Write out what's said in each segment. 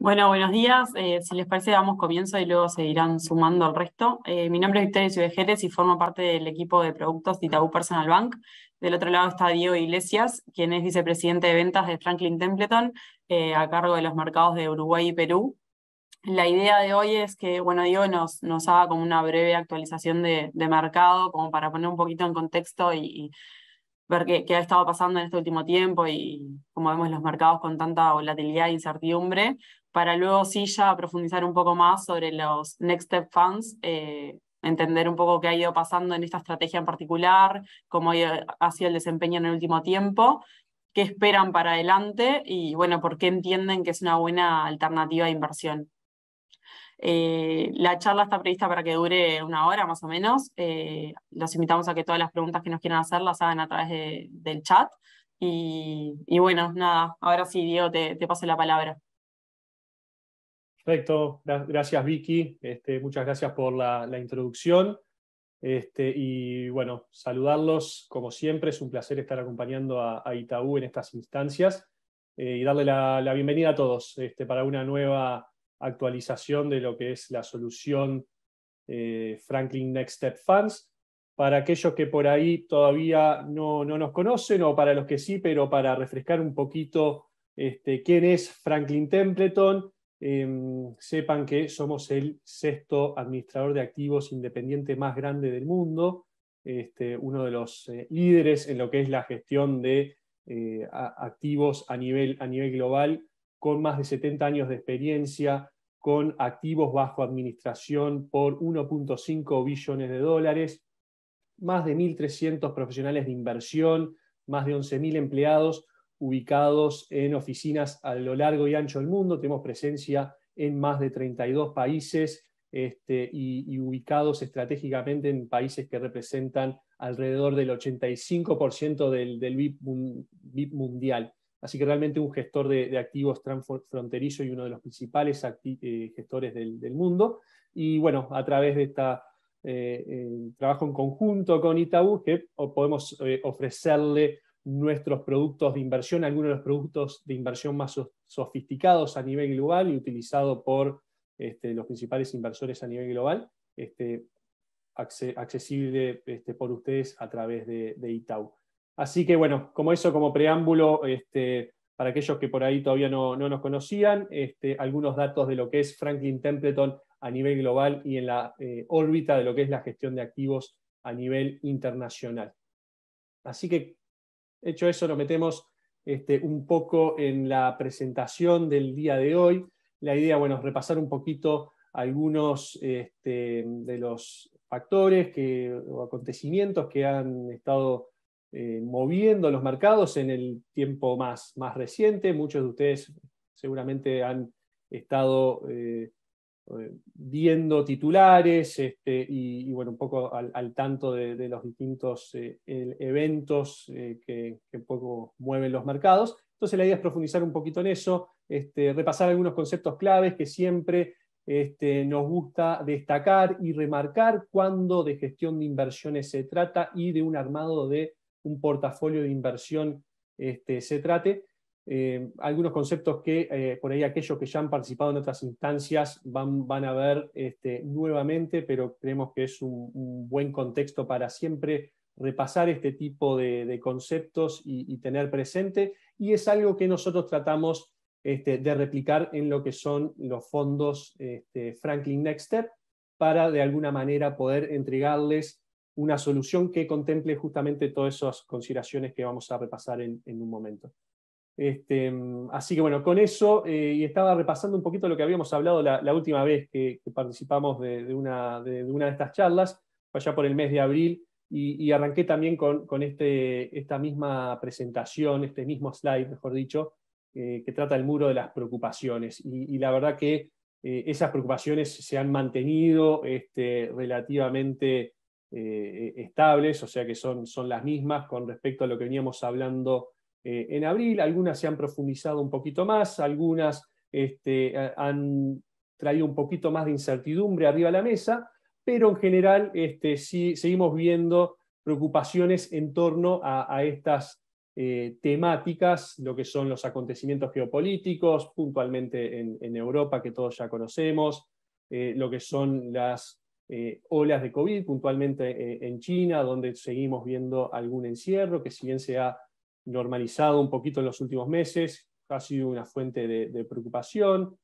Bueno, buenos días. Eh, si les parece, damos comienzo y luego seguirán sumando el resto. Eh, mi nombre es Victoria Cibejeres y formo parte del equipo de productos de Itaú Personal Bank. Del otro lado está Diego Iglesias, quien es vicepresidente de ventas de Franklin Templeton, eh, a cargo de los mercados de Uruguay y Perú. La idea de hoy es que, bueno, Diego nos, haga como una breve actualización de, de, mercado, como para poner un poquito en contexto y, ver qué, qué, ha estado pasando en este último tiempo y cómo vemos los mercados con tanta volatilidad e incertidumbre para luego sí ya profundizar un poco más sobre los Next Step Funds, eh, entender un poco qué ha ido pasando en esta estrategia en particular, cómo ha sido el desempeño en el último tiempo, qué esperan para adelante y, bueno, por qué entienden que es una buena alternativa de inversión. Eh, la charla está prevista para que dure una hora más o menos. Eh, los invitamos a que todas las preguntas que nos quieran hacer las hagan a través del chat. Y, bueno, nada, ahora sí, Diego, te, te paso la palabra. Perfecto, gracias Vicky, este, muchas gracias por la, introducción. Este, y bueno, saludarlos como siempre, es un placer estar acompañando a, Itaú en estas instancias eh, y darle la, bienvenida a todos este, para una nueva actualización de lo que es la solución eh, Franklin Next Step Funds. Para aquellos que por ahí todavía no, no, nos conocen o para los que sí, pero para refrescar un poquito este, quién es Franklin Templeton Em, sepan que somos el sexto administrador de activos independiente más grande del mundo, este, uno de los eh, líderes en lo que es la gestión de eh, activos a nivel, a nivel global, con más de 70 años de experiencia, con activos bajo administración por 1.5 billones de dólares, más de 1.300 profesionales de inversión, más de 11.000 empleados ubicados en oficinas a lo largo y ancho del mundo. Tenemos presencia en más de 32 países este, y, ubicados estratégicamente en países que representan alrededor del 85% del, del BIP, mundial. Así que realmente un gestor de, activos transfronterizo y uno de los principales eh, gestores del, mundo. Y bueno, a través de este trabajo en conjunto con Itaú, que podemos ofrecerle nuestros productos de inversión, algunos de los productos de inversión más sofisticados a nivel global y utilizado por este, los principales inversores a nivel global, este, accesible este, por ustedes a través de, de, Itau. Así que bueno, como eso, como preámbulo, para aquellos que por ahí todavía no, nos conocían, algunos datos de lo que es Franklin Templeton a nivel global y en la eh, órbita de lo que es la gestión de activos a nivel internacional. Así que Hecho eso, nos metemos este, un poco en la presentación del día de hoy. La idea, bueno, es repasar un poquito algunos este, de los factores que, o acontecimientos que han estado eh, moviendo los mercados en el tiempo más, más reciente. Muchos de ustedes seguramente han estado eh, eh, viendo titulares este, y, bueno, un poco al, tanto de, los distintos eh, eventos eh, que, poco mueven los mercados. Entonces la idea es profundizar un poquito en eso, este, repasar algunos conceptos claves que siempre este, nos gusta destacar y remarcar cuando de gestión de inversiones se trata y de un armado de un portafolio de inversión se trate eh, algunos conceptos que eh, por ahí aquellos que ya han participado en otras instancias van, a ver este, nuevamente, pero creemos que es un, buen contexto para siempre repasar este tipo de, conceptos y, tener presente, y es algo que nosotros tratamos este, de replicar en lo que son los fondos este, Franklin Next Step para de alguna manera poder entregarles una solución que contemple justamente todas esas consideraciones que vamos a repasar en un momento. Este, mm, así que bueno, con eso, eh, y estaba repasando un poquito lo que habíamos hablado la, última vez que, participamos de, una, de, estas charlas, fue allá por el mes de abril, y, arranqué también con, este, esta misma presentación, este mismo slide, mejor dicho, eh, que trata el muro de las preocupaciones. Y, la verdad que eh, esas preocupaciones se han mantenido este, relativamente estables, o sea que son, son las mismas con respecto a lo que veníamos hablando eh, en abril, algunas se han profundizado un poquito más, algunas este, han traído un poquito más de incertidumbre arriba a la mesa, pero en general este, sí, seguimos viendo preocupaciones en torno a, estas eh, temáticas, lo que son los acontecimientos geopolíticos, puntualmente en, Europa, que todos ya conocemos, eh, lo que son las olas de COVID, puntualmente en China, donde seguimos viendo algún encierro, que si bien se ha normalizado un poquito en los últimos meses, ha sido una fuente de, preocupación.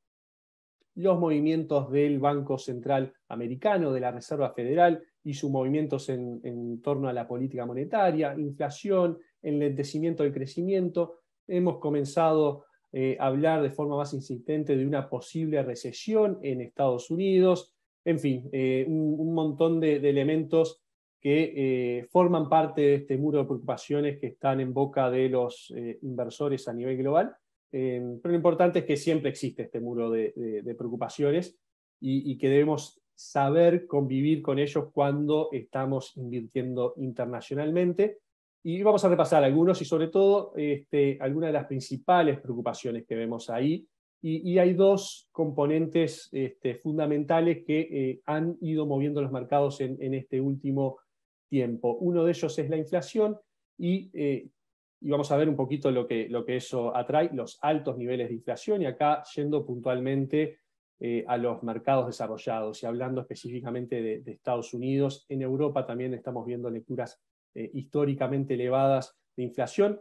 Los movimientos del Banco Central Americano, de la Reserva Federal y sus movimientos en, torno a la política monetaria, inflación, enlentecimiento del crecimiento. Hemos comenzado eh, a hablar de forma más insistente de una posible recesión en Estados Unidos, en fin, eh, un, montón de, de, elementos que eh, forman parte de este muro de preocupaciones que están en boca de los eh, inversores a nivel global. Eh, pero lo importante es que siempre existe este muro de, preocupaciones y, que debemos saber convivir con ellos cuando estamos invirtiendo internacionalmente. Y vamos a repasar algunos y sobre todo este, algunas de las principales preocupaciones que vemos ahí. Y, hay dos componentes este, fundamentales que han ido moviendo los mercados en, en este último uno de ellos es la inflación y, eh, vamos a ver un poquito lo que, eso atrae, los altos niveles de inflación y acá yendo puntualmente eh, a los mercados desarrollados y hablando específicamente de, Estados Unidos, en Europa también estamos viendo lecturas eh, históricamente elevadas de inflación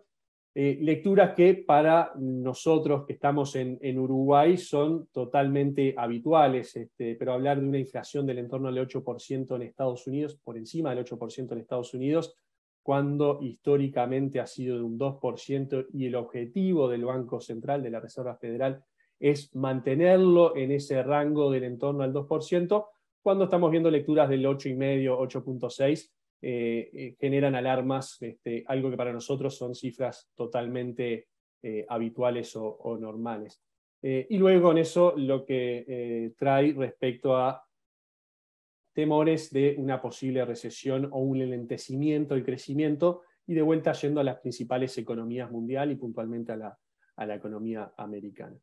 eh, lecturas que para nosotros que estamos en, Uruguay son totalmente habituales, este, pero hablar de una inflación del entorno al 8% en Estados Unidos, por encima del 8% en Estados Unidos, cuando históricamente ha sido de un 2% y el objetivo del Banco Central, de la Reserva Federal, es mantenerlo en ese rango del entorno al 2%, cuando estamos viendo lecturas del 8,5, 8.6 eh, eh, generan alarmas, este, algo que para nosotros son cifras totalmente eh, habituales o, normales. y luego en eso lo que trae respecto a temores de una posible recesión o un lentecimiento del crecimiento y de vuelta yendo a las principales economías mundial y puntualmente a la economía americana.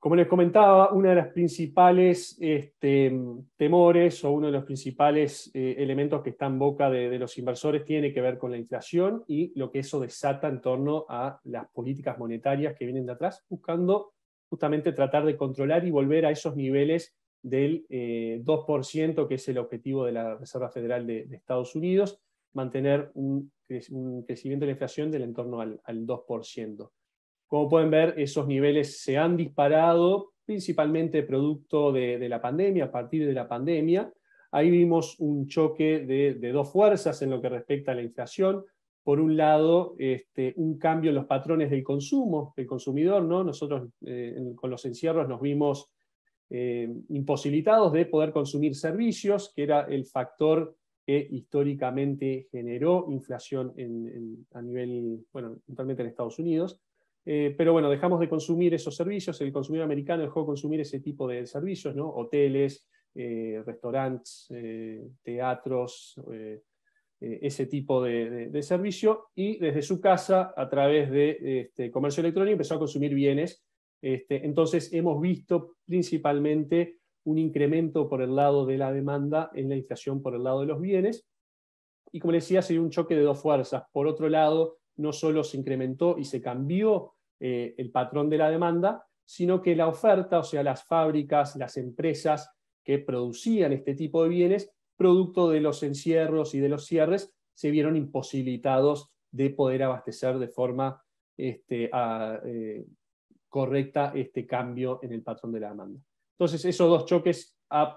Como les comentaba, uno de los principales este, temores o uno de los principales eh, elementos que está en boca de, los inversores tiene que ver con la inflación y lo que eso desata en torno a las políticas monetarias que vienen de atrás, buscando justamente tratar de controlar y volver a esos niveles del 2%, eh, que es el objetivo de la Reserva Federal de, Estados Unidos, mantener un, crecimiento de la inflación del entorno al 2%. Como pueden ver, esos niveles se han disparado, principalmente producto de, la pandemia, a partir de la pandemia. Ahí vimos un choque de, dos fuerzas en lo que respecta a la inflación. Por un lado, este, un cambio en los patrones del consumo del consumidor. ¿no? Nosotros eh, con los encierros nos vimos eh, imposibilitados de poder consumir servicios, que era el factor que históricamente generó inflación a nivel, bueno, totalmente en Estados Unidos. Eh, pero bueno, dejamos de consumir esos servicios, el consumidor americano dejó de consumir ese tipo de servicios, hoteles, eh, restaurantes, eh, teatros, ese tipo de, servicio, y desde su casa, a través de este, comercio electrónico, empezó a consumir bienes. Este, entonces hemos visto principalmente un incremento por el lado de la demanda en la inflación por el lado de los bienes. Y como les decía, sería un choque de dos fuerzas. Por otro lado, no solo se incrementó y se cambió eh, el patrón de la demanda, sino que la oferta, o sea, las fábricas, las empresas que producían este tipo de bienes, producto de los encierros y de los cierres, se vieron imposibilitados de poder abastecer de forma este, eh, correcta este cambio en el patrón de la demanda. Entonces, esos dos choques han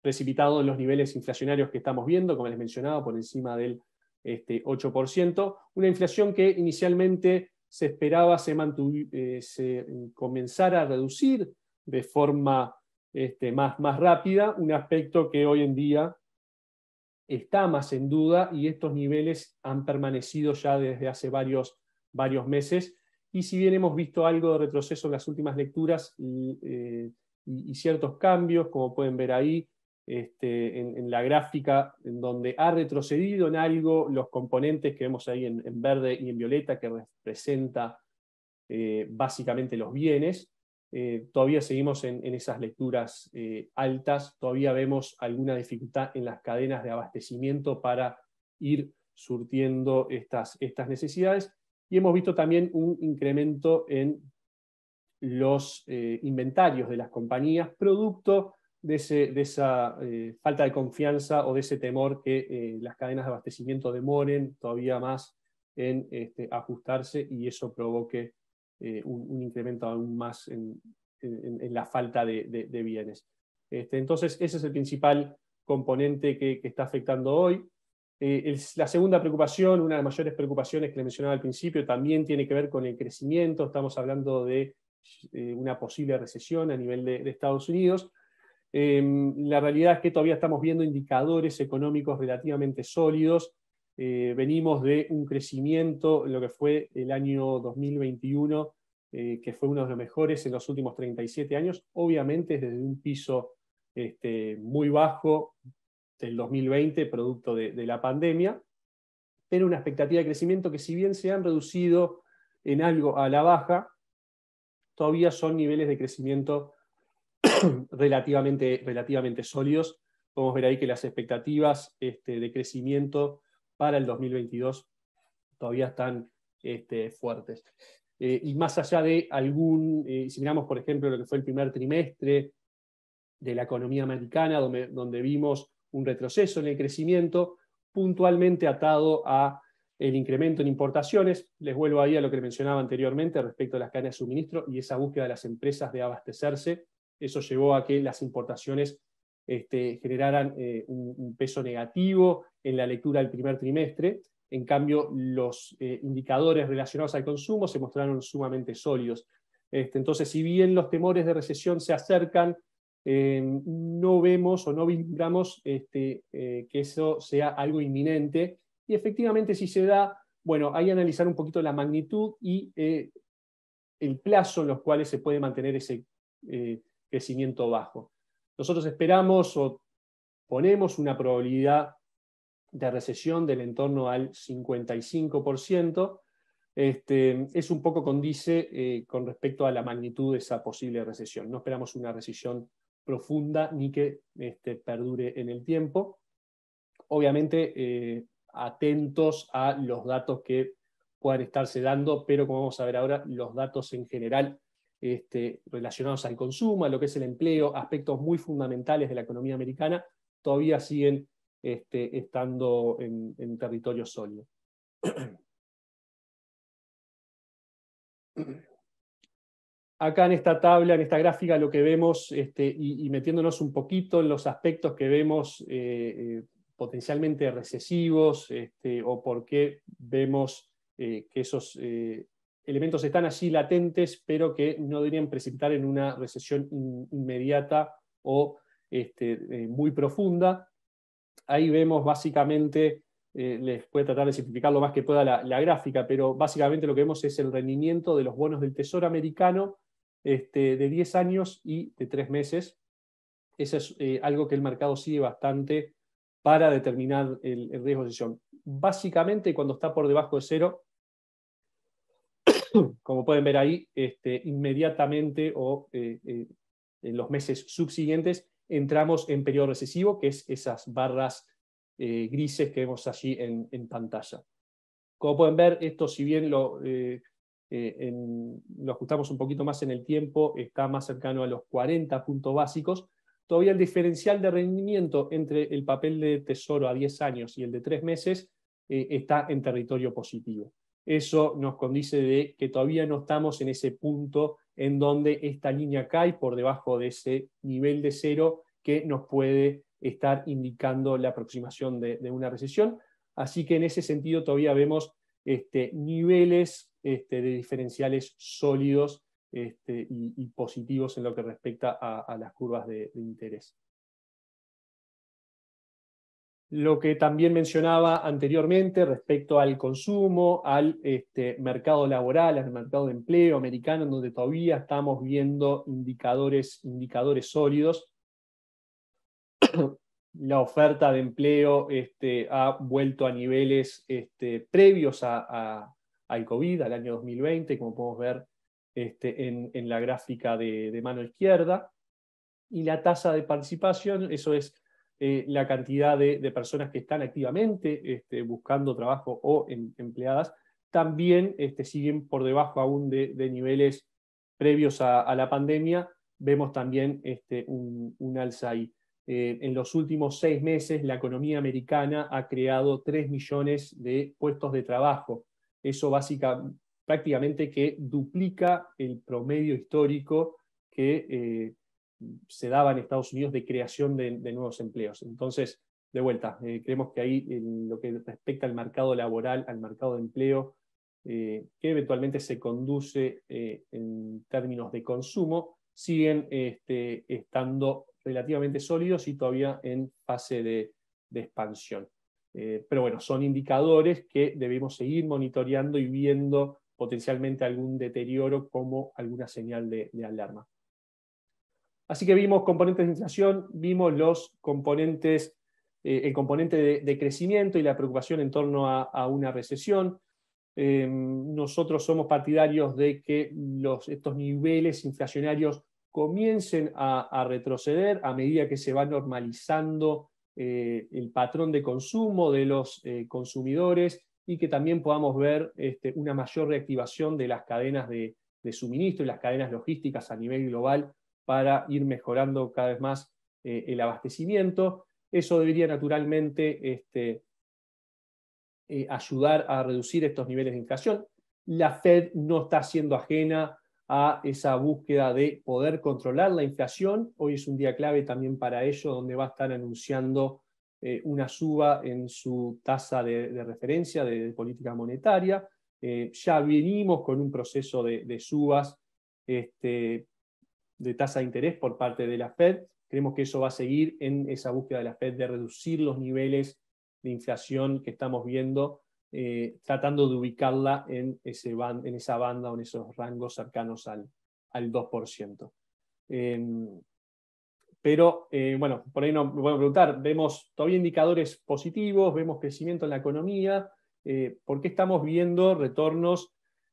precipitado los niveles inflacionarios que estamos viendo, como les mencionaba, por encima del 8%, este, una inflación que inicialmente se esperaba eh, se, comenzara a reducir de forma este, más, más rápida, un aspecto que hoy en día está más en duda y estos niveles han permanecido ya desde hace varios, varios meses. Y si bien hemos visto algo de retroceso en las últimas lecturas eh, y, ciertos cambios, como pueden ver ahí, este, en, la gráfica en donde ha retrocedido en algo los componentes que vemos ahí en, verde y en violeta, que representa eh, básicamente los bienes. Eh, todavía seguimos en, esas lecturas eh, altas, todavía vemos alguna dificultad en las cadenas de abastecimiento para ir surtiendo estas, estas necesidades. Y hemos visto también un incremento en los inventarios de las compañías, producto de, esa eh, falta de confianza o de ese temor que eh, las cadenas de abastecimiento demoren todavía más en este, ajustarse y eso provoque eh, un, incremento aún más en, la falta de, bienes. Este, entonces, ese es el principal componente que, está afectando hoy. la segunda preocupación, una de las mayores preocupaciones que le mencionaba al principio, también tiene que ver con el crecimiento. Estamos hablando de una posible recesión a nivel de Estados Unidos Em, la realidad es que todavía estamos viendo indicadores económicos relativamente sólidos. Eh, venimos de un crecimiento, lo que fue el año 2021, eh, que fue uno de los mejores en los últimos 37 años, obviamente desde un piso este, muy bajo del 2020, producto de, de la pandemia, pero una expectativa de crecimiento que si bien se han reducido en algo a la baja, todavía son niveles de crecimiento relativamente, relativamente sólidos. Podemos ver ahí que las expectativas este, de crecimiento para el 2022 todavía están este, fuertes. Eh, y más allá de algún, eh, si miramos por ejemplo lo que fue el primer trimestre de la economía americana, donde, vimos un retroceso en el crecimiento, puntualmente atado a el incremento en importaciones. Les vuelvo ahí a lo que mencionaba anteriormente respecto a las cadenas de suministro y esa búsqueda de las empresas de abastecerse eso llevó a que las importaciones este, generaran eh, un, peso negativo en la lectura del primer trimestre. En cambio, los eh, indicadores relacionados al consumo se mostraron sumamente sólidos. Este, entonces, si bien los temores de recesión se acercan, eh, no vemos o no vibramos este, que eso sea algo inminente. Y efectivamente, si se da, bueno, hay que analizar un poquito la magnitud y el plazo en los cuales se puede mantener ese, crecimiento bajo. Nosotros esperamos o ponemos una probabilidad de recesión del entorno al 55%. Este, es un poco condice eh, con respecto a la magnitud de esa posible recesión. No esperamos una recesión profunda ni que este, perdure en el tiempo. Obviamente, eh, atentos a los datos que puedan estarse dando, pero como vamos a ver ahora, los datos en general este, relacionados al consumo, a lo que es el empleo, aspectos muy fundamentales de la economía americana, todavía siguen este, estando en, territorio sólido. Acá en esta tabla, en esta gráfica, lo que vemos, este, y, metiéndonos un poquito en los aspectos que vemos eh, eh, potencialmente recesivos, o por qué vemos eh, que esos elementos están allí latentes, pero que no deberían precipitar en una recesión inmediata o este, eh, muy profunda. Ahí vemos básicamente, eh, les voy a tratar de simplificar lo más que pueda la, gráfica, pero básicamente lo que vemos es el rendimiento de los bonos del Tesoro americano este, de 10 años y de 3 meses. Eso es eh, algo que el mercado sigue bastante para determinar el, el riesgo de sesión Básicamente, cuando está por debajo de cero, como pueden ver ahí, este, inmediatamente o eh, eh, en los meses subsiguientes entramos en periodo recesivo, que es esas barras eh, grises que vemos allí en, pantalla. Como pueden ver, esto si bien lo, lo ajustamos un poquito más en el tiempo, está más cercano a los 40 puntos básicos, todavía el diferencial de rendimiento entre el papel de tesoro a 10 años y el de 3 meses está en territorio positivo eso nos condice de que todavía no estamos en ese punto en donde esta línea cae por debajo de ese nivel de cero que nos puede estar indicando la aproximación de, una recesión. Así que en ese sentido todavía vemos este, niveles este, de diferenciales sólidos este, y, positivos en lo que respecta a, las curvas de interés lo que también mencionaba anteriormente respecto al consumo, al este, mercado laboral, al mercado de empleo americano, en donde todavía estamos viendo indicadores, indicadores sólidos. La oferta de empleo este, ha vuelto a niveles este, previos al COVID, al año 2020, como podemos ver en, la gráfica de mano izquierda. Y la tasa de participación, eso es eh, la cantidad de, personas que están activamente este, buscando trabajo o em, empleadas, también este, siguen por debajo aún de, niveles previos a, la pandemia. Vemos también este, un, alza ahí. Eh, en los últimos seis meses, la economía americana ha creado 3 millones de puestos de trabajo. Eso básicamente prácticamente que duplica el promedio histórico que eh, se daba en Estados Unidos de creación de, nuevos empleos. Entonces, de vuelta, eh, creemos que ahí en lo que respecta al mercado laboral, al mercado de empleo, eh, que eventualmente se conduce eh, en términos de consumo, siguen este, estando relativamente sólidos y todavía en fase de, expansión. pero bueno, son indicadores que debemos seguir monitoreando y viendo potencialmente algún deterioro como alguna señal de alarma. Así que vimos componentes de inflación, vimos los componentes, eh, el componente de, crecimiento y la preocupación en torno a, una recesión. Em, nosotros somos partidarios de que estos niveles inflacionarios comiencen a, retroceder a medida que se va normalizando eh, el patrón de consumo de los eh, consumidores y que también podamos ver este, una mayor reactivación de las cadenas de suministro y las cadenas logísticas a nivel global para ir mejorando cada vez más eh, el abastecimiento. Eso debería naturalmente este, eh, ayudar a reducir estos niveles de inflación. La Fed no está siendo ajena a esa búsqueda de poder controlar la inflación. Hoy es un día clave también para ello, donde va a estar anunciando eh, una suba en su tasa de, referencia de, política monetaria. ya venimos con un proceso de, subas este, de tasa de interés por parte de la Fed. Creemos que eso va a seguir en esa búsqueda de la Fed de reducir los niveles de inflación que estamos viendo, eh, tratando de ubicarla en, ese en esa banda o en esos rangos cercanos al, 2%. Em, pero eh, bueno, por ahí no me voy a preguntar, vemos todavía indicadores positivos, vemos crecimiento en la economía, eh, ¿por qué estamos viendo retornos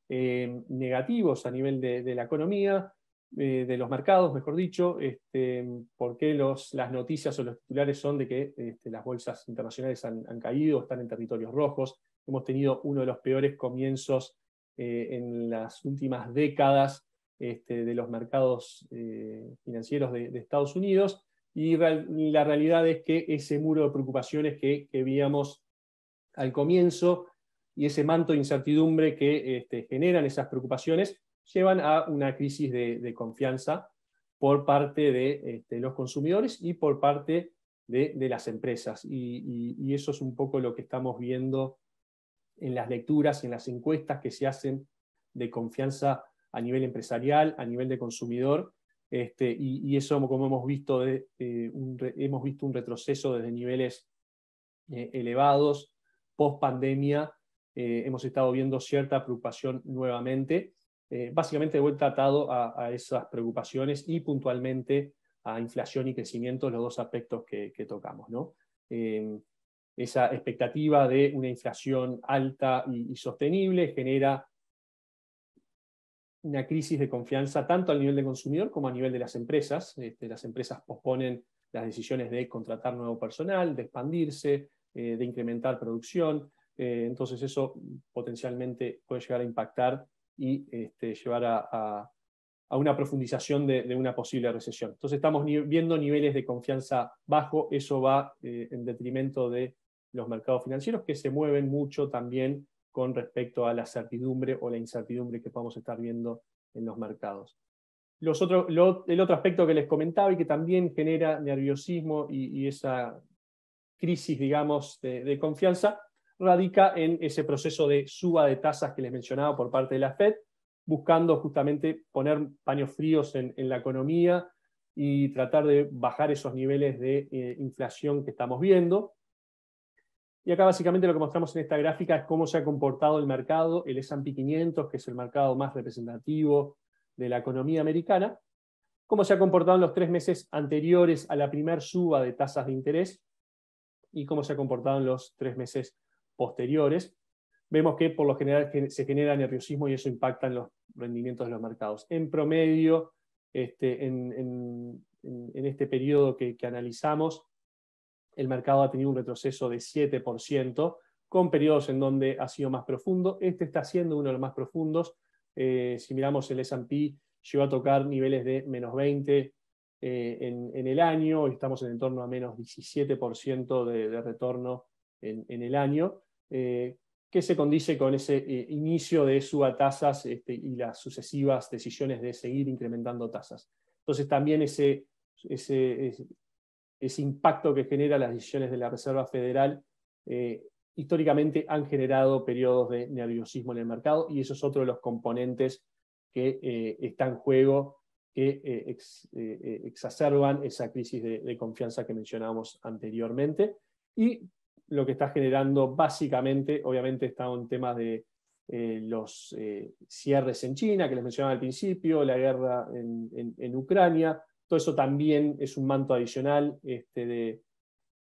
negativos a nivel de la economía? Eh, de los mercados, mejor dicho, este, porque las noticias o los titulares son de que este, las bolsas internacionales han, caído, están en territorios rojos. Hemos tenido uno de los peores comienzos eh, en las últimas décadas este, de los mercados eh, financieros de, Estados Unidos. Y la realidad es que ese muro de preocupaciones que, que veíamos al comienzo y ese manto de incertidumbre que generan esas preocupaciones llevan a una crisis de, confianza por parte de este, los consumidores y por parte de, las empresas. Y, eso es un poco lo que estamos viendo en las lecturas y en las encuestas que se hacen de confianza a nivel empresarial, a nivel de consumidor, este, y, eso como hemos visto, eh, hemos visto un retroceso desde niveles eh, elevados, post pandemia, eh, hemos estado viendo cierta preocupación nuevamente eh, básicamente de vuelta atado a, esas preocupaciones y puntualmente a inflación y crecimiento, los dos aspectos que, tocamos. ¿no? Em, esa expectativa de una inflación alta y, sostenible genera una crisis de confianza tanto al nivel del consumidor como a nivel de las empresas. Este, las empresas posponen las decisiones de contratar nuevo personal, de expandirse, eh, de incrementar producción. Eh, entonces eso potencialmente puede llegar a impactar y este, llevar a, una profundización de, una posible recesión. Entonces estamos viendo niveles de confianza bajo, eso va eh, en detrimento de los mercados financieros que se mueven mucho también con respecto a la certidumbre o la incertidumbre que podemos estar viendo en los mercados. Los el otro aspecto que les comentaba y que también genera nerviosismo y, esa crisis, digamos, de, confianza, radica en ese proceso de suba de tasas que les mencionaba por parte de la Fed, buscando justamente poner paños fríos en, la economía y tratar de bajar esos niveles de eh, inflación que estamos viendo. Y acá básicamente lo que mostramos en esta gráfica es cómo se ha comportado el mercado, el S&P 500, que es el mercado más representativo de la economía americana, cómo se ha comportado en los tres meses anteriores a la primer suba de tasas de interés y cómo se ha comportado en los tres meses posteriores, vemos que por lo general se genera nerviosismo y eso impacta en los rendimientos de los mercados. En promedio, este, en, este periodo que, analizamos, el mercado ha tenido un retroceso de 7%, con periodos en donde ha sido más profundo. Este está siendo uno de los más profundos. Eh, si miramos el SP, llegó a tocar niveles de menos 20 eh, en, el año, y estamos en torno a menos 17% de retorno en, el año, eh, que se condice con ese eh, inicio de suba tasas este, y las sucesivas decisiones de seguir incrementando tasas. Entonces también ese, ese, impacto que genera las decisiones de la Reserva Federal eh, históricamente han generado periodos de nerviosismo en el mercado y eso es otro de los componentes que está en juego, que exacerban esa crisis de, confianza que mencionábamos anteriormente. Y lo que está generando básicamente, obviamente está en temas de eh, los eh, cierres en China, que les mencionaba al principio, la guerra en, Ucrania, todo eso también es un manto adicional este,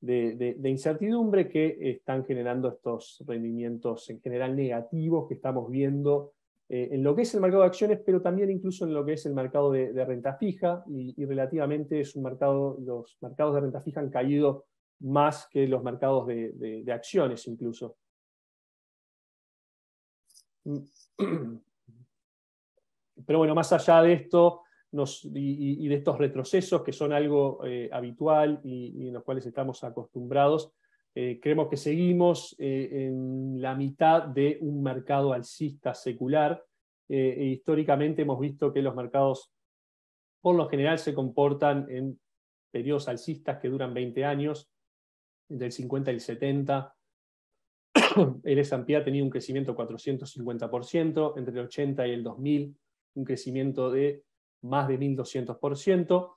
de, incertidumbre que están generando estos rendimientos en general negativos que estamos viendo eh, en lo que es el mercado de acciones, pero también incluso en lo que es el mercado de, renta fija y, y relativamente es un mercado, los mercados de renta fija han caído más que los mercados de, acciones incluso. Pero bueno, más allá de esto y, de estos retrocesos que son algo eh, habitual y, en los cuales estamos acostumbrados, eh, creemos que seguimos eh, en la mitad de un mercado alcista secular. E históricamente hemos visto que los mercados por lo general se comportan en periodos alcistas que duran 20 años el 50 y el 70. el S&P ha tenido un crecimiento 450%, entre el 80 y el 2000, un crecimiento de más de 1200%.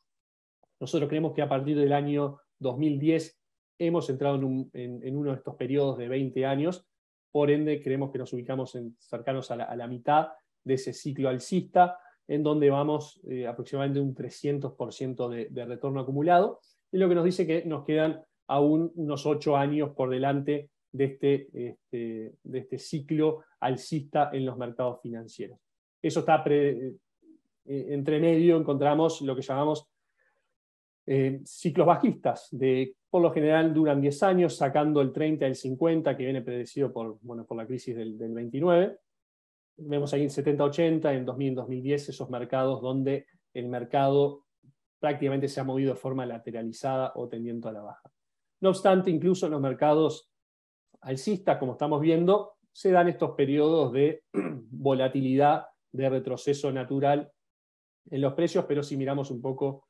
Nosotros creemos que a partir del año 2010 hemos entrado en, uno de estos periodos de 20 años, por ende creemos que nos ubicamos en, cercanos a la, mitad de ese ciclo alcista, en donde vamos eh, aproximadamente un 300% de, de retorno acumulado, y lo que nos dice que nos quedan aún unos ocho años por delante de este, este, de este ciclo alcista en los mercados financieros. Eso está eh, entre medio, encontramos lo que llamamos eh, ciclos bajistas, de por lo general duran 10 años, sacando el 30 al 50, que viene predecido por, bueno, por la crisis del, del 29. Vemos ahí en 70-80, en 2000-2010, esos mercados donde el mercado prácticamente se ha movido de forma lateralizada o tendiendo a la baja. No obstante, incluso en los mercados alcistas, como estamos viendo, se dan estos periodos de volatilidad, de retroceso natural en los precios, pero si miramos un poco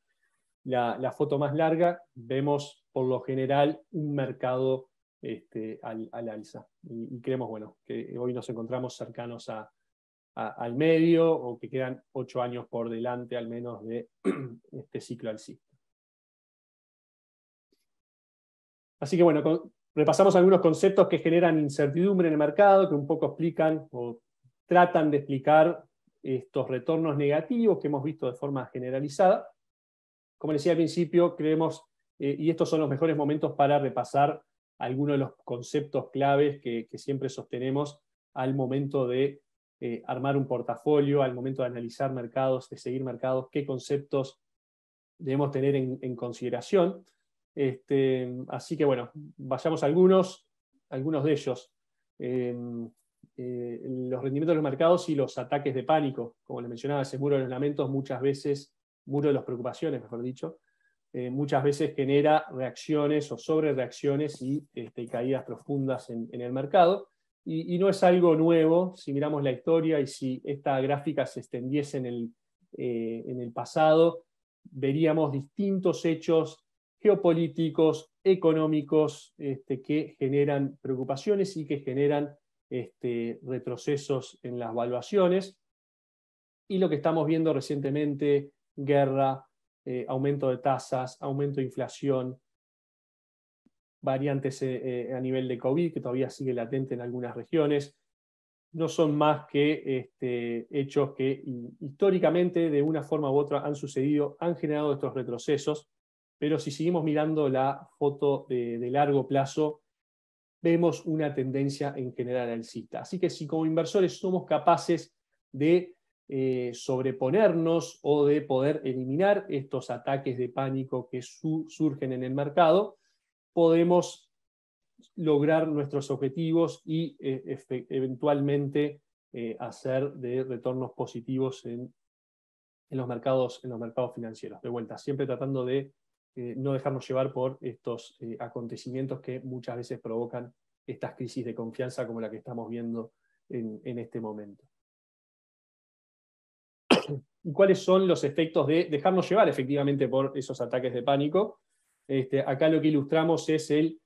la, foto más larga, vemos por lo general un mercado este, al, alza. Y, creemos bueno, que hoy nos encontramos cercanos al medio o que quedan ocho años por delante al menos de este ciclo alcista. Así que bueno, repasamos algunos conceptos que generan incertidumbre en el mercado, que un poco explican o tratan de explicar estos retornos negativos que hemos visto de forma generalizada. Como decía al principio, creemos, eh, y estos son los mejores momentos para repasar algunos de los conceptos claves que, siempre sostenemos al momento de eh, armar un portafolio, al momento de analizar mercados, de seguir mercados, qué conceptos debemos tener en consideración. Este, así que bueno, vayamos algunos, algunos de ellos. Eh, eh, los rendimientos de los mercados y los ataques de pánico. Como les mencionaba, ese muro de los lamentos muchas veces, muro de las preocupaciones, mejor dicho, eh, muchas veces genera reacciones o sobre reacciones este, y caídas profundas en, el mercado. Y, no es algo nuevo, si miramos la historia y si esta gráfica se extendiese en el, en el pasado, veríamos distintos hechos geopolíticos, económicos, este, que generan preocupaciones y que generan este, retrocesos en las valuaciones. Y lo que estamos viendo recientemente, guerra, eh, aumento de tasas, aumento de inflación, variantes eh, eh, a nivel de COVID, que todavía sigue latente en algunas regiones, no son más que este, hechos que históricamente de una forma u otra han sucedido, han generado estos retrocesos pero si seguimos mirando la foto de, largo plazo, vemos una tendencia en general alcista. Así que si como inversores somos capaces de eh, sobreponernos o de poder eliminar estos ataques de pánico que surgen en el mercado, podemos lograr nuestros objetivos y eh, eventualmente eh, hacer de retornos positivos en, los mercados, en los mercados financieros. De vuelta, siempre tratando de eh, no dejarnos llevar por estos eh, acontecimientos que muchas veces provocan estas crisis de confianza como la que estamos viendo en, este momento. ¿Y cuáles son los efectos de dejarnos llevar efectivamente por esos ataques de pánico? Este, acá lo que ilustramos es el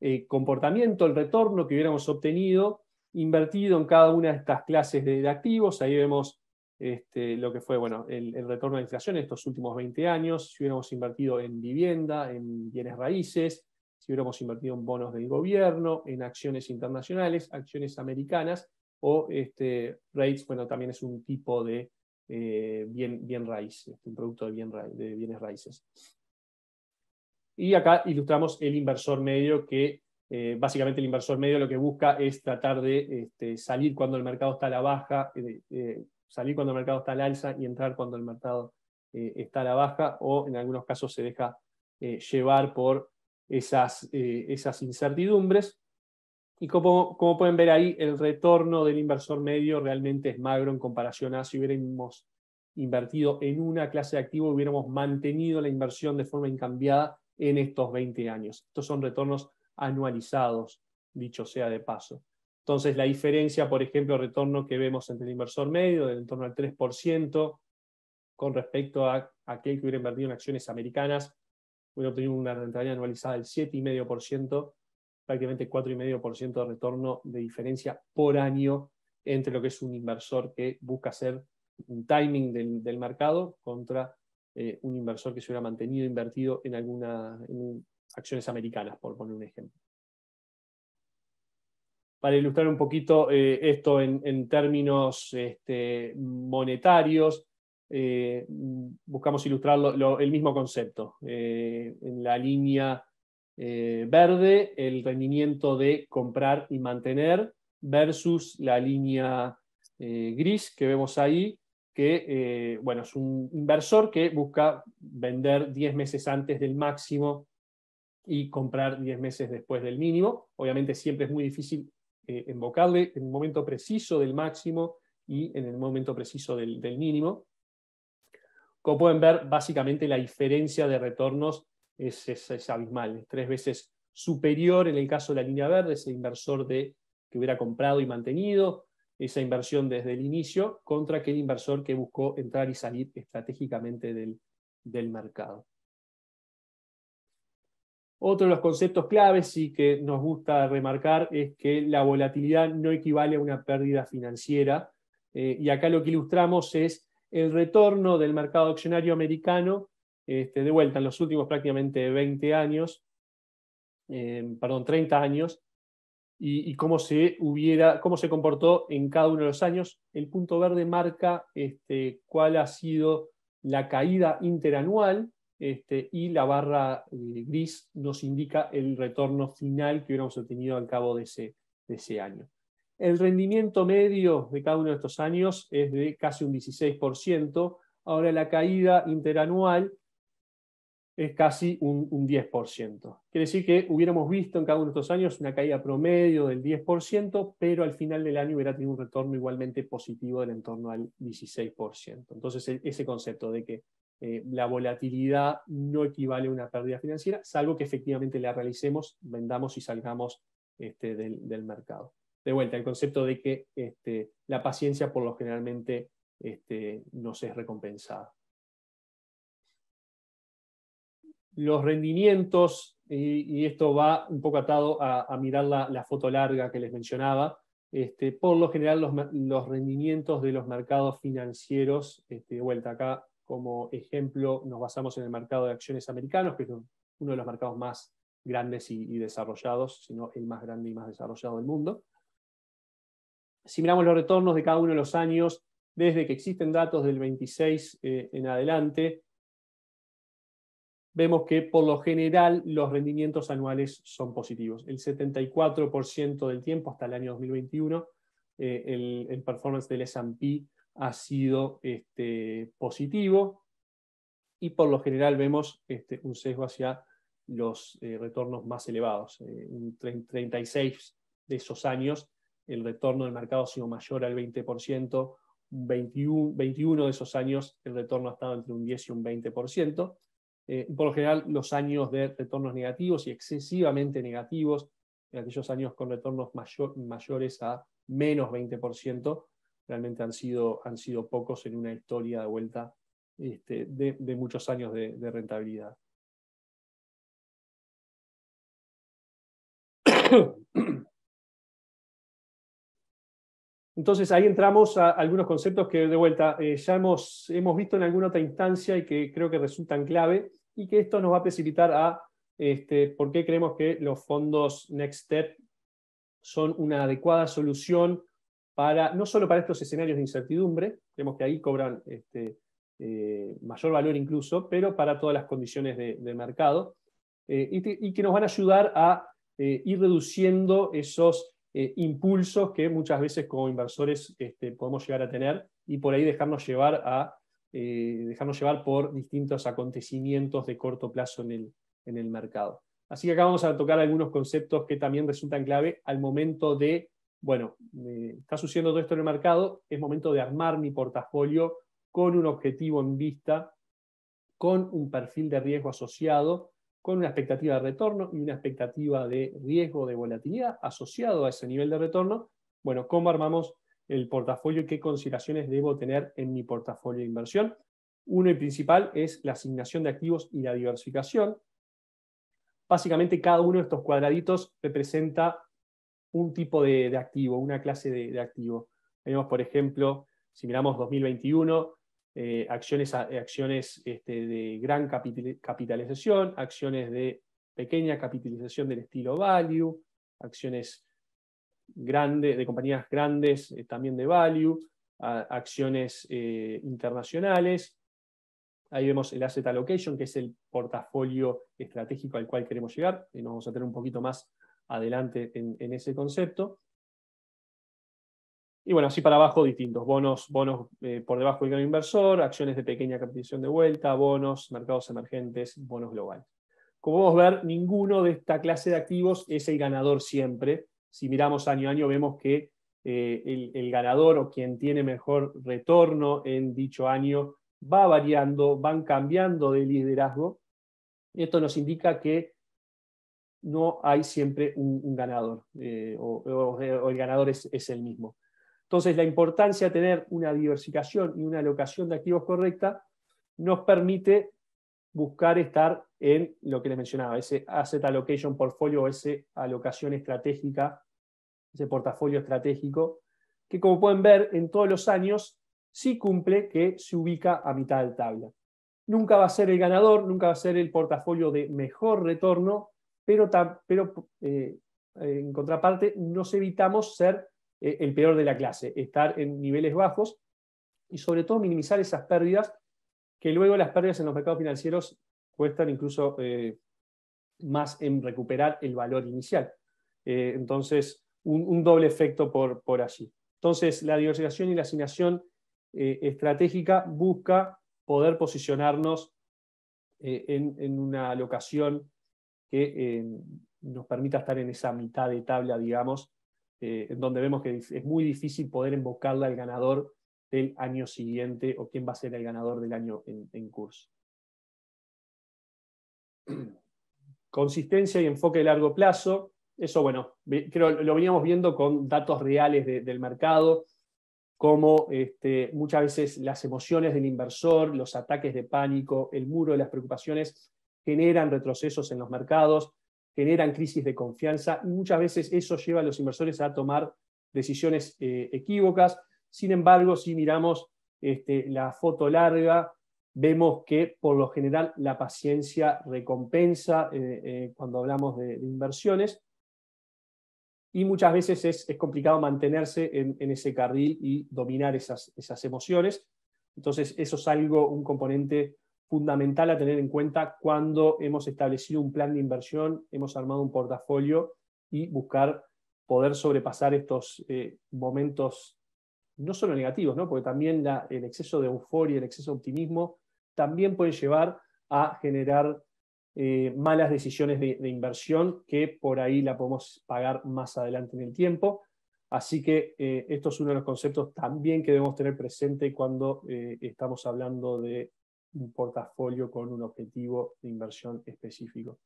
eh, comportamiento, el retorno que hubiéramos obtenido invertido en cada una de estas clases de activos. Ahí vemos este, lo que fue bueno, el, retorno de inflación en estos últimos 20 años, si hubiéramos invertido en vivienda, en bienes raíces, si hubiéramos invertido en bonos del gobierno, en acciones internacionales, acciones americanas o este, rates, bueno, también es un tipo de eh, bien, bien raíz, este, un producto de, bienes raíces. Y acá ilustramos el inversor medio que eh, básicamente el inversor medio lo que busca es tratar de este, salir cuando el mercado está a la baja, eh, salir cuando el mercado está al alza y entrar cuando el mercado eh, está a la baja, o en algunos casos se deja eh, llevar por esas, eh, esas incertidumbres. Y como, como, pueden ver ahí, el retorno del inversor medio realmente es magro en comparación a si hubiéramos invertido en una clase de activo, hubiéramos mantenido la inversión de forma incambiada en estos 20 años. Estos son retornos anualizados, dicho sea de paso. Entonces, la diferencia, por ejemplo, retorno que vemos entre el inversor medio, del en torno al 3%, con respecto a aquel que hubiera invertido en acciones americanas, hubiera obtenido una rentabilidad anualizada del 7,5%, prácticamente 4,5% de retorno de diferencia por año entre lo que es un inversor que busca hacer un timing del, mercado contra eh, un inversor que se hubiera mantenido invertido en algunas acciones americanas, por poner un ejemplo para ilustrar un poquito eh, esto en, términos este, monetarios, eh, buscamos ilustrar el mismo concepto. Eh, en la línea verde, el rendimiento de comprar y mantener versus la línea gris que vemos ahí, que bueno, es un inversor que busca vender 10 meses antes del máximo y comprar 10 meses después del mínimo. Obviamente siempre es muy difícil eh, en el momento preciso del máximo y en el momento preciso del, mínimo. Como pueden ver, básicamente la diferencia de retornos es, abismal, tres veces superior en el caso de la línea verde, ese inversor de, que hubiera comprado y mantenido esa inversión desde el inicio, contra aquel inversor que buscó entrar y salir estratégicamente del mercado. Otro de los conceptos claves y que nos gusta remarcar es que la volatilidad no equivale a una pérdida financiera. Eh, y acá lo que ilustramos es el retorno del mercado accionario americano, este, de vuelta en los últimos prácticamente 20 años, eh, perdón, 30 años, y, cómo, se hubiera, cómo se comportó en cada uno de los años. El punto verde marca este, cuál ha sido la caída interanual este, y la barra eh, gris nos indica el retorno final que hubiéramos obtenido al cabo de ese, de ese año. El rendimiento medio de cada uno de estos años es de casi un 16%, ahora la caída interanual es casi un, un, 10%. Quiere decir que hubiéramos visto en cada uno de estos años una caída promedio del 10%, pero al final del año hubiera tenido un retorno igualmente positivo del entorno al 16%. Entonces, e, ese concepto de que eh, la volatilidad no equivale a una pérdida financiera, salvo que efectivamente la realicemos, vendamos y salgamos este, del, mercado. De vuelta, el concepto de que este, la paciencia por lo generalmente este, nos es recompensada. Los rendimientos, y, esto va un poco atado a, mirar la, foto larga que les mencionaba, por lo general los, rendimientos de los mercados financieros, de vuelta acá como ejemplo, nos basamos en el mercado de acciones americanos, que es uno de los mercados más grandes y, desarrollados, sino el más grande y más desarrollado del mundo. Si miramos los retornos de cada uno de los años, desde que existen datos del 26 eh, en adelante, vemos que por lo general los rendimientos anuales son positivos. El 74% del tiempo hasta el año 2021, eh, el, el, performance del SP ha sido este, positivo y por lo general vemos este, un sesgo hacia los eh, retornos más elevados. En eh, 36 de esos años el retorno del mercado ha sido mayor al 20%, 21, 21 de esos años el retorno ha estado entre un 10 y un 20%. Eh, por lo general, los años de retornos negativos y excesivamente negativos, en aquellos años con retornos mayores a menos 20%, realmente han sido, pocos en una historia de vuelta este, de, muchos años de, rentabilidad. Entonces ahí entramos a algunos conceptos que de vuelta eh, ya hemos, visto en alguna otra instancia y que creo que resultan clave y que esto nos va a precipitar a este, por qué creemos que los fondos Next Step son una adecuada solución no solo para estos escenarios de incertidumbre, vemos que ahí cobran este, eh, mayor valor incluso, pero para todas las condiciones de, mercado, eh, y, que nos van a ayudar a eh, ir reduciendo esos impulsos que muchas veces como inversores este, podemos llegar a tener y por ahí dejarnos llevar, a, dejarnos llevar por distintos acontecimientos de corto plazo en el, en el mercado. Así que acá vamos a tocar algunos conceptos que también resultan clave al momento de bueno, está sucediendo todo esto en el mercado, es momento de armar mi portafolio con un objetivo en vista, con un perfil de riesgo asociado, con una expectativa de retorno y una expectativa de riesgo de volatilidad asociado a ese nivel de retorno. Bueno, ¿cómo armamos el portafolio y qué consideraciones debo tener en mi portafolio de inversión? Uno y principal es la asignación de activos y la diversificación. Básicamente cada uno de estos cuadraditos representa un tipo de, activo, una clase de, activo. Tenemos, por ejemplo, si miramos 2021, eh, acciones, eh, acciones este, de gran capitalización, acciones de pequeña capitalización del estilo value, acciones grandes, de compañías grandes eh, también de value, acciones internacionales. Ahí vemos el asset allocation, que es el portafolio estratégico al cual queremos llegar. nos vamos a tener un poquito más adelante en, ese concepto. Y bueno, así para abajo distintos, bonos, bonos eh, por debajo del gran inversor, acciones de pequeña capitalización de vuelta, bonos, mercados emergentes, bonos globales. Como podemos ver, ninguno de esta clase de activos es el ganador siempre. Si miramos año a año, vemos que eh, el, el, ganador o quien tiene mejor retorno en dicho año va variando, van cambiando de liderazgo. Esto nos indica que no hay siempre un, ganador eh, o, el ganador es, es, el mismo. Entonces, la importancia de tener una diversificación y una alocación de activos correcta nos permite buscar estar en lo que les mencionaba, ese asset allocation portfolio o esa alocación estratégica, ese portafolio estratégico, que como pueden ver en todos los años sí cumple que se ubica a mitad de tabla. Nunca va a ser el ganador, nunca va a ser el portafolio de mejor retorno, pero, eh, en contraparte nos evitamos ser eh, el peor de la clase, estar en niveles bajos y sobre todo minimizar esas pérdidas, que luego las pérdidas en los mercados financieros cuestan incluso eh, más en recuperar el valor inicial. entonces, un, doble efecto por, allí. Entonces, la diversificación y la asignación estratégica busca poder posicionarnos en, en una locación que eh, nos permita estar en esa mitad de tabla, digamos, eh, en donde vemos que es muy difícil poder invocarla al ganador del año siguiente o quién va a ser el ganador del año en, curso. Consistencia y enfoque de largo plazo. Eso, bueno, creo lo veníamos viendo con datos reales del mercado, como este, muchas veces las emociones del inversor, los ataques de pánico, el muro de las preocupaciones generan retrocesos en los mercados, generan crisis de confianza y muchas veces eso lleva a los inversores a tomar decisiones eh, equívocas. Sin embargo, si miramos este, la foto larga, vemos que por lo general la paciencia recompensa eh, eh, cuando hablamos de, inversiones y muchas veces es, complicado mantenerse en, ese carril y dominar esas, esas emociones. Entonces, eso es algo, un componente fundamental a tener en cuenta cuando hemos establecido un plan de inversión, hemos armado un portafolio y buscar poder sobrepasar estos eh, momentos no solo negativos, ¿no? porque también la, el exceso de euforia, el exceso de optimismo, también pueden llevar a generar eh, malas decisiones de, inversión que por ahí la podemos pagar más adelante en el tiempo. Así que eh, esto es uno de los conceptos también que debemos tener presente cuando estamos hablando de un portafolio con un objetivo de inversión específico.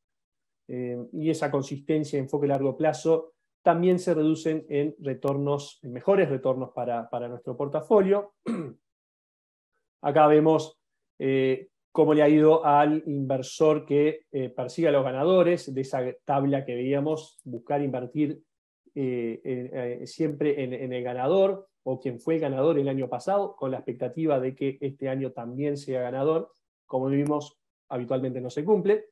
Eh, y esa consistencia, enfoque a largo plazo, también se reducen en retornos, mejores retornos para, nuestro portafolio. Acá vemos eh, cómo le ha ido al inversor que eh, persigue a los ganadores de esa tabla que veíamos, buscar invertir siempre en, el ganador o quien fue ganador el año pasado, con la expectativa de que este año también sea ganador, como vimos, habitualmente no se cumple,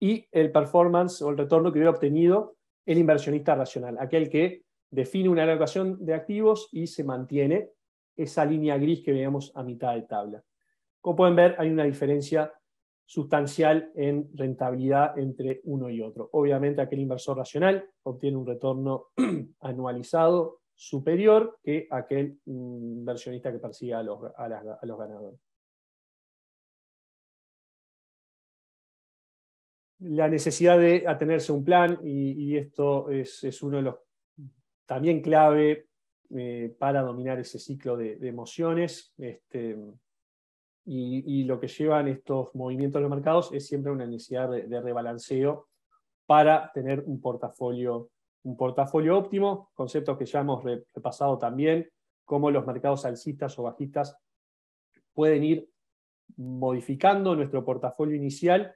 y el performance o el retorno que hubiera obtenido el inversionista racional, aquel que define una alocación de activos y se mantiene esa línea gris que veíamos a mitad de tabla. Como pueden ver, hay una diferencia sustancial en rentabilidad entre uno y otro. Obviamente aquel inversor racional obtiene un retorno anualizado superior que aquel inversionista mm, que persigue a los, ganadores. La necesidad de atenerse a un plan, y, esto es, uno de los también clave eh, para dominar ese ciclo de, emociones. Este, y, lo que llevan estos movimientos de los mercados es siempre una necesidad de rebalanceo para tener un portafolio un portafolio óptimo, conceptos que ya hemos repasado también, cómo los mercados alcistas o bajistas pueden ir modificando nuestro portafolio inicial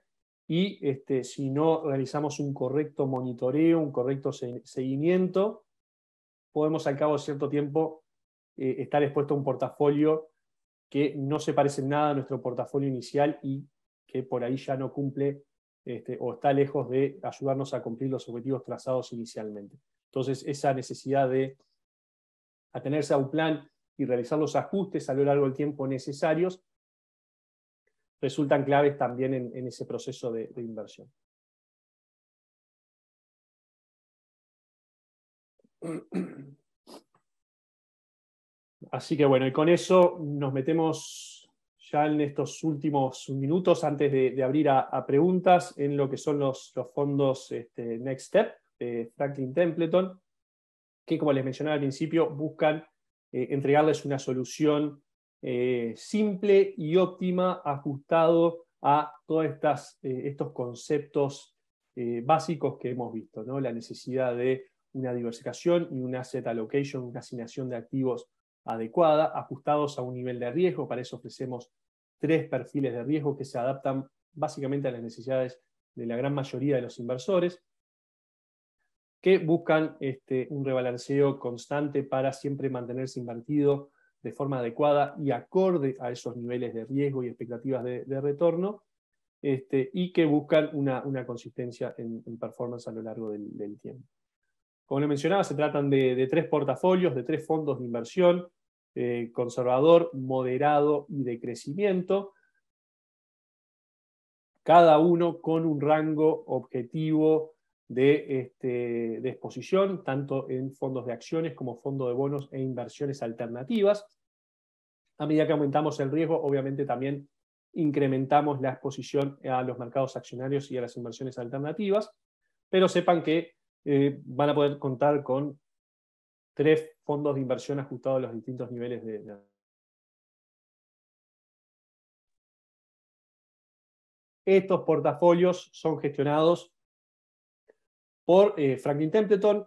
y este, si no realizamos un correcto monitoreo, un correcto seguimiento, podemos al cabo de cierto tiempo eh, estar expuesto a un portafolio que no se parece nada a nuestro portafolio inicial y que por ahí ya no cumple este, o está lejos de ayudarnos a cumplir los objetivos trazados inicialmente. Entonces, esa necesidad de atenerse a un plan y realizar los ajustes a lo largo del tiempo necesarios resultan claves también en, ese proceso de inversión. Así que bueno, y con eso nos metemos ya en estos últimos minutos, antes de, abrir a, preguntas, en lo que son los, fondos este, Next Step de Franklin Templeton, que como les mencionaba al principio, buscan eh, entregarles una solución eh, simple y óptima, ajustado a todos eh, estos conceptos básicos que hemos visto, la necesidad de una diversificación y una asset allocation, una asignación de activos adecuada, ajustados a un nivel de riesgo, para eso ofrecemos tres perfiles de riesgo que se adaptan básicamente a las necesidades de la gran mayoría de los inversores, que buscan este, un rebalanceo constante para siempre mantenerse invertido de forma adecuada y acorde a esos niveles de riesgo y expectativas de, retorno, este, y que buscan una, consistencia en, performance a lo largo del, tiempo. Como lo mencionaba, se tratan de, tres portafolios, de tres fondos de inversión, eh, conservador, moderado y de crecimiento, cada uno con un rango objetivo de, este, exposición, tanto en fondos de acciones como fondos de bonos e inversiones alternativas. A medida que aumentamos el riesgo, obviamente también incrementamos la exposición a los mercados accionarios y a las inversiones alternativas, pero sepan que eh, van a poder contar con tres fondos de inversión ajustados a los distintos niveles de... Estos portafolios son gestionados por eh, Franklin Templeton,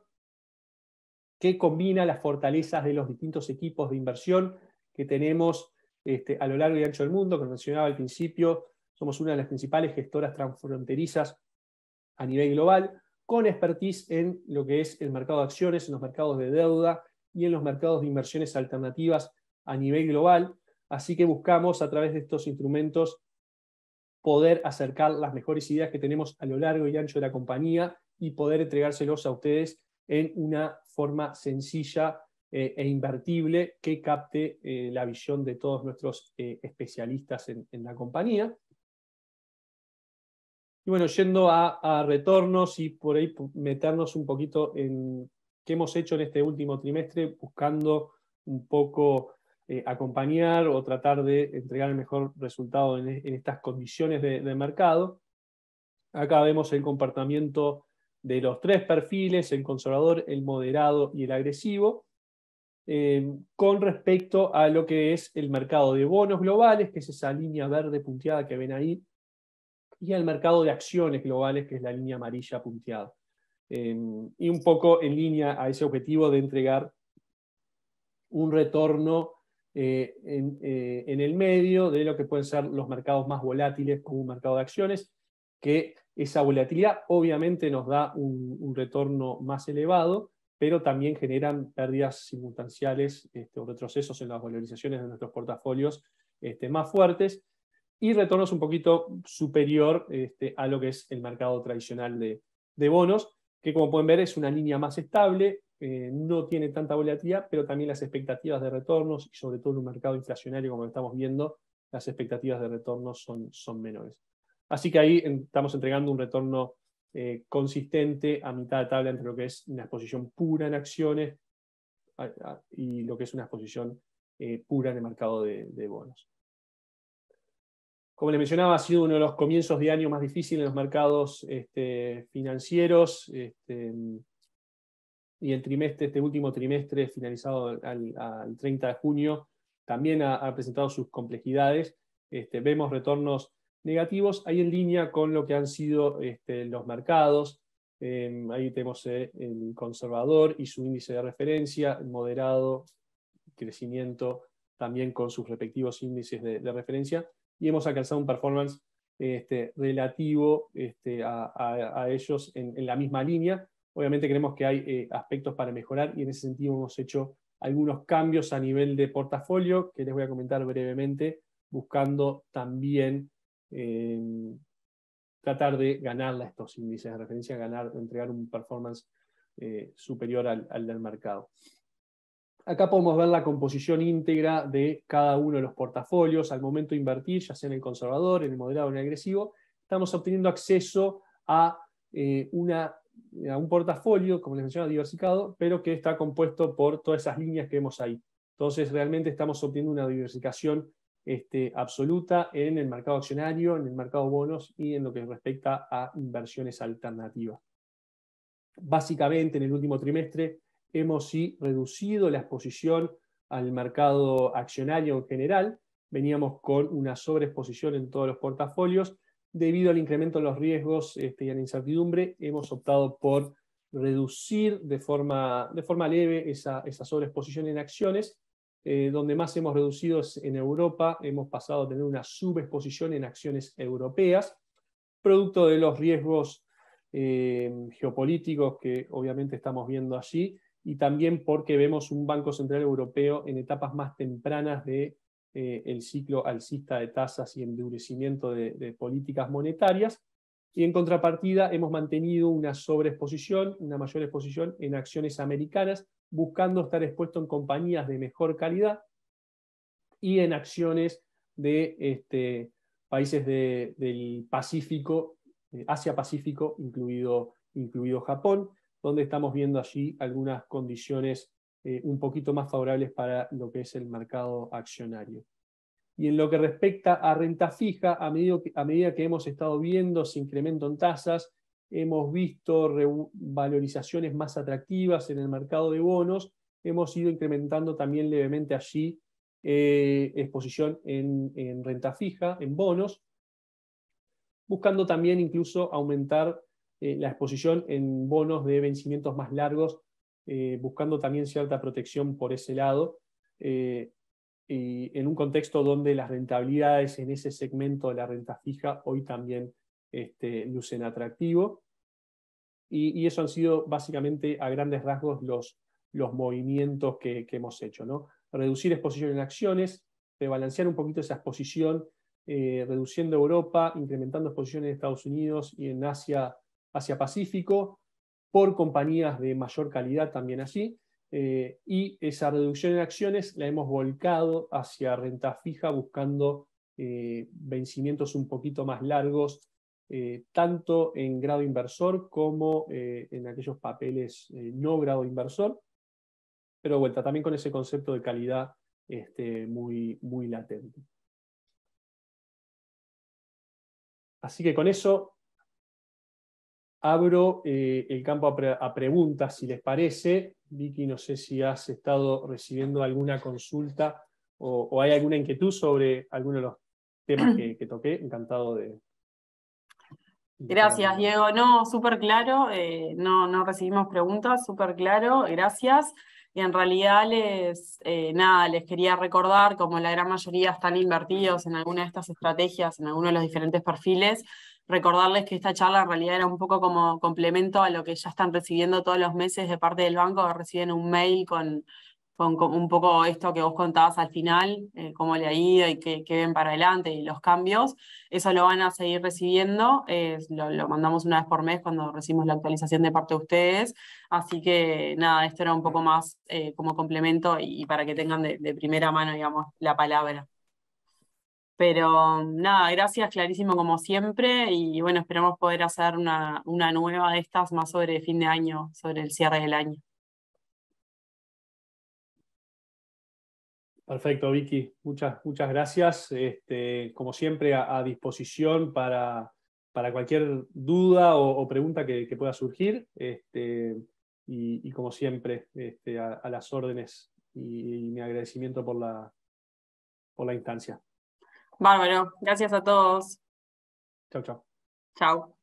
que combina las fortalezas de los distintos equipos de inversión que tenemos este, a lo largo y ancho del mundo, Como mencionaba al principio, somos una de las principales gestoras transfronterizas a nivel global con expertise en lo que es el mercado de acciones, en los mercados de deuda y en los mercados de inversiones alternativas a nivel global. Así que buscamos a través de estos instrumentos poder acercar las mejores ideas que tenemos a lo largo y ancho de la compañía y poder entregárselos a ustedes en una forma sencilla eh, e invertible que capte eh, la visión de todos nuestros eh, especialistas en la compañía. Y bueno, yendo a, retornos y por ahí meternos un poquito en qué hemos hecho en este último trimestre, buscando un poco eh, acompañar o tratar de entregar el mejor resultado en, estas condiciones de, mercado. Acá vemos el comportamiento de los tres perfiles, el conservador, el moderado y el agresivo, eh, con respecto a lo que es el mercado de bonos globales, que es esa línea verde punteada que ven ahí, y al mercado de acciones globales, que es la línea amarilla punteada. Em, y un poco en línea a ese objetivo de entregar un retorno eh, eh, en, el medio de lo que pueden ser los mercados más volátiles como un mercado de acciones, que esa volatilidad obviamente nos da un, retorno más elevado, pero también generan pérdidas circunstanciales, este, o retrocesos en las valorizaciones de nuestros portafolios este, más fuertes y retornos un poquito superior este, a lo que es el mercado tradicional de, bonos, que como pueden ver es una línea más estable, eh, no tiene tanta volatilidad, pero también las expectativas de retornos y sobre todo en un mercado inflacionario como estamos viendo, las expectativas de retornos son, son menores. Así que ahí estamos entregando un retorno eh, consistente a mitad de tabla entre lo que es una exposición pura en acciones y lo que es una exposición eh, pura en el mercado de bonos. Como les mencionaba, ha sido uno de los comienzos de año más difíciles en los mercados este, financieros este, y el trimestre, este último trimestre finalizado al, 30 de junio, también ha, presentado sus complejidades. Este, vemos retornos negativos ahí en línea con lo que han sido los mercados. Em, ahí tenemos eh, el conservador y su índice de referencia, moderado, crecimiento también con sus respectivos índices de referencia y hemos alcanzado un performance este, relativo este, a, ellos en, la misma línea. Obviamente creemos que hay eh, aspectos para mejorar y en ese sentido hemos hecho algunos cambios a nivel de portafolio que les voy a comentar brevemente, buscando también em, tratar de ganar estos índices de referencia, ganar, entregar un performance eh, superior al, del mercado. Acá podemos ver la composición íntegra de cada uno de los portafolios al momento de invertir, ya sea en el conservador, en el moderado o en el agresivo. Estamos obteniendo acceso eh, a, un portafolio, como les mencionaba, diversificado, pero que está compuesto por todas esas líneas que vemos ahí. Entonces, realmente estamos obteniendo una diversificación este, absoluta en el mercado accionario, en el mercado bonos y en lo que respecta a inversiones alternativas. Básicamente, en el último trimestre, hemos sí reducido la exposición al mercado accionario en general. Veníamos con una sobreexposición en todos los portafolios. Debido al incremento de los riesgos este, y a la incertidumbre, hemos optado por reducir de forma, leve esa, sobreexposición en acciones. Eh, donde más hemos reducido es en Europa, hemos pasado a tener una subexposición en acciones europeas, producto de los riesgos eh, geopolíticos que obviamente estamos viendo allí, y también porque vemos un Banco Central Europeo en etapas más tempranas del de, eh, ciclo alcista de tasas y endurecimiento de, políticas monetarias. Y en contrapartida hemos mantenido una sobreexposición, una mayor exposición en acciones americanas, buscando estar expuesto en compañías de mejor calidad y en acciones de este, países del Pacífico, eh, Asia-Pacífico, incluido, incluido Japón donde estamos viendo allí algunas condiciones eh, un poquito más favorables para lo que es el mercado accionario. Y en lo que respecta a renta fija, a, medida que hemos estado viendo ese incremento en tasas, hemos visto valorizaciones más atractivas en el mercado de bonos, hemos ido incrementando también levemente allí eh, exposición en renta fija, en bonos, buscando también incluso aumentar eh, la exposición en bonos de vencimientos más largos, eh, buscando también cierta protección por ese lado, eh, y en un contexto donde las rentabilidades en ese segmento de la renta fija hoy también este, lucen atractivo. Y, eso han sido básicamente a grandes rasgos los, movimientos que, hemos hecho. ¿no? Reducir exposición en acciones, rebalancear un poquito esa exposición, reduciendo Europa, incrementando exposición en Estados Unidos y en Asia hacia pacífico por compañías de mayor calidad también así, eh, y esa reducción en acciones la hemos volcado hacia renta fija buscando eh, vencimientos un poquito más largos, eh, tanto en grado inversor como en aquellos papeles no grado inversor, pero vuelta también con ese concepto de calidad este, muy, muy latente. Así que con eso Abro eh, el campo a, preguntas, si les parece. Vicky, no sé si has estado recibiendo alguna consulta o, hay alguna inquietud sobre alguno de los temas que, toqué. Encantado de... gracias, Diego. No, súper claro. Eh, no, no recibimos preguntas, súper claro. Gracias. Y en realidad les, eh, nada, les quería recordar, como la gran mayoría están invertidos en alguna de estas estrategias, en alguno de los diferentes perfiles, recordarles que esta charla en realidad era un poco como complemento a lo que ya están recibiendo todos los meses de parte del banco, reciben un mail con, un poco esto que vos contabas al final, eh, cómo le ha ido y qué, qué, ven para adelante y los cambios. Eso lo van a seguir recibiendo, eh, lo, lo, mandamos una vez por mes cuando recibimos la actualización de parte de ustedes. Así que nada, esto era un poco más eh, como complemento y, para que tengan de, de primera mano, digamos, la palabra. Pero nada, gracias clarísimo como siempre y bueno, esperamos poder hacer una, nueva de estas más sobre fin de año, sobre el cierre del año. Perfecto, Vicky. Muchas, muchas gracias. Este, como siempre, a, disposición para, cualquier duda o, pregunta que, pueda surgir. Este, y, como siempre, este, a, las órdenes y, mi agradecimiento por la, por la instancia. Bárbaro. Gracias a todos. Chao, chau. Chao.